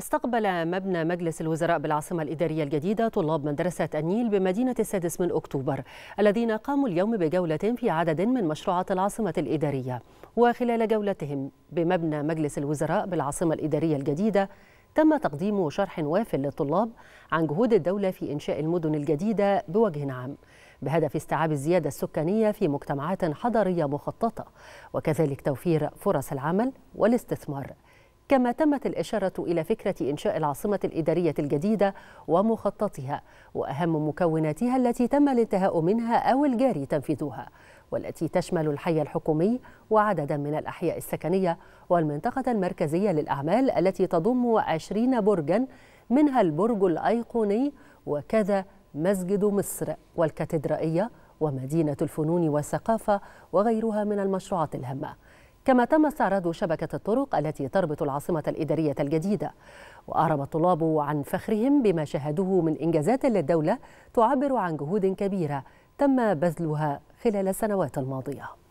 استقبل مبنى مجلس الوزراء بالعاصمة الإدارية الجديدة طلاب مدرسة النيل بمدينة السادس من أكتوبر الذين قاموا اليوم بجولة في عدد من مشروعات العاصمة الإدارية وخلال جولتهم بمبنى مجلس الوزراء بالعاصمة الإدارية الجديدة تم تقديم شرح واف للطلاب عن جهود الدولة في إنشاء المدن الجديدة بوجه عام بهدف استيعاب الزيادة السكانية في مجتمعات حضرية مخططة وكذلك توفير فرص العمل والاستثمار كما تمت الإشارة إلى فكرة إنشاء العاصمة الإدارية الجديدة ومخططها وأهم مكوناتها التي تم الانتهاء منها أو الجاري تنفيذها والتي تشمل الحي الحكومي وعددا من الأحياء السكنية والمنطقة المركزية للأعمال التي تضم عشرين برجا منها البرج الأيقوني وكذا مسجد مصر والكاتدرائية ومدينة الفنون والثقافة وغيرها من المشروعات الهامة كما تم استعراض شبكة الطرق التي تربط العاصمة الإدارية الجديدة وأعرب الطلاب عن فخرهم بما شاهدوه من إنجازات للدولة تعبر عن جهود كبيرة تم بذلها خلال السنوات الماضية